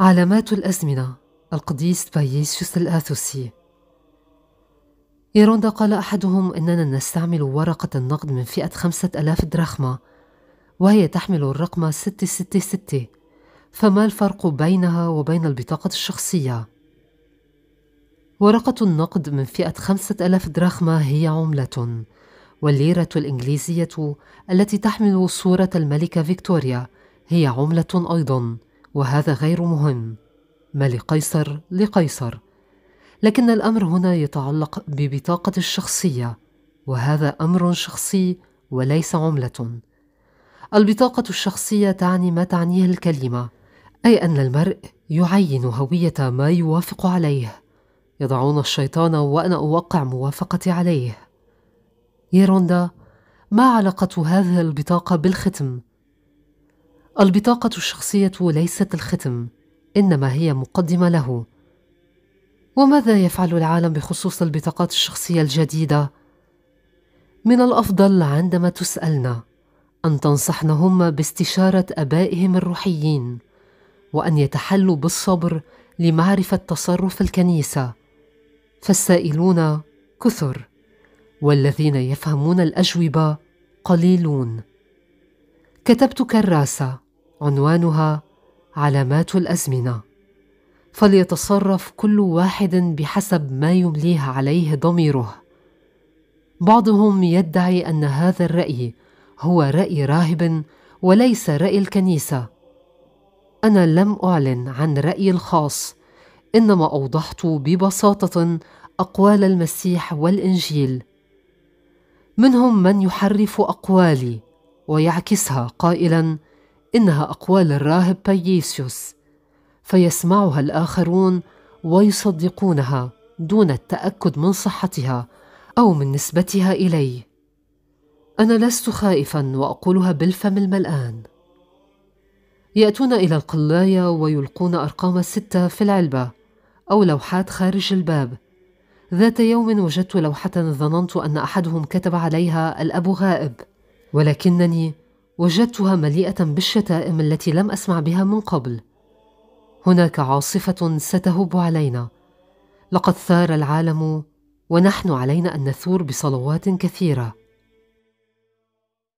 علامات الأزمنة القديس بايسيوس الآثوسي إيروندا قال أحدهم إننا نستعمل ورقة النقد من فئة خمسة ألاف دراخمة وهي تحمل الرقم 666 فما الفرق بينها وبين البطاقة الشخصية؟ ورقة النقد من فئة خمسة ألاف دراخمة هي عملة والليرة الإنجليزية التي تحمل صورة الملكة فيكتوريا هي عملة أيضاً وهذا غير مهم ما لقيصر لقيصر لكن الامر هنا يتعلق ببطاقه الشخصيه وهذا امر شخصي وليس عمله البطاقه الشخصيه تعني ما تعنيه الكلمه اي ان المرء يعين هويه ما يوافق عليه يضعون الشيطان وانا اوقع موافقتي عليه يا روندا ما علاقه هذه البطاقه بالختم البطاقة الشخصية ليست الختم، إنما هي مقدمة له. وماذا يفعل العالم بخصوص البطاقات الشخصية الجديدة؟ من الأفضل عندما تسألنا أن تنصحنهم باستشارة أبائهم الروحيين، وأن يتحلوا بالصبر لمعرفة تصرف الكنيسة، فالسائلون كثر، والذين يفهمون الأجوبة قليلون. كتبت كراسة عنوانها علامات الازمنه فليتصرف كل واحد بحسب ما يمليه عليه ضميره بعضهم يدعي ان هذا الراي هو راي راهب وليس راي الكنيسه انا لم اعلن عن رايي الخاص انما اوضحت ببساطه اقوال المسيح والانجيل منهم من يحرف اقوالي ويعكسها قائلا إنها أقوال الراهب باييسيوس فيسمعها الآخرون ويصدقونها دون التأكد من صحتها أو من نسبتها إلي أنا لست خائفا وأقولها بالفم الملآن يأتون إلى القلاية ويلقون أرقام ستة في العلبة أو لوحات خارج الباب ذات يوم وجدت لوحة ظننت أن أحدهم كتب عليها الأب غائب ولكنني وجدتها مليئه بالشتائم التي لم اسمع بها من قبل هناك عاصفه ستهب علينا لقد ثار العالم ونحن علينا ان نثور بصلوات كثيره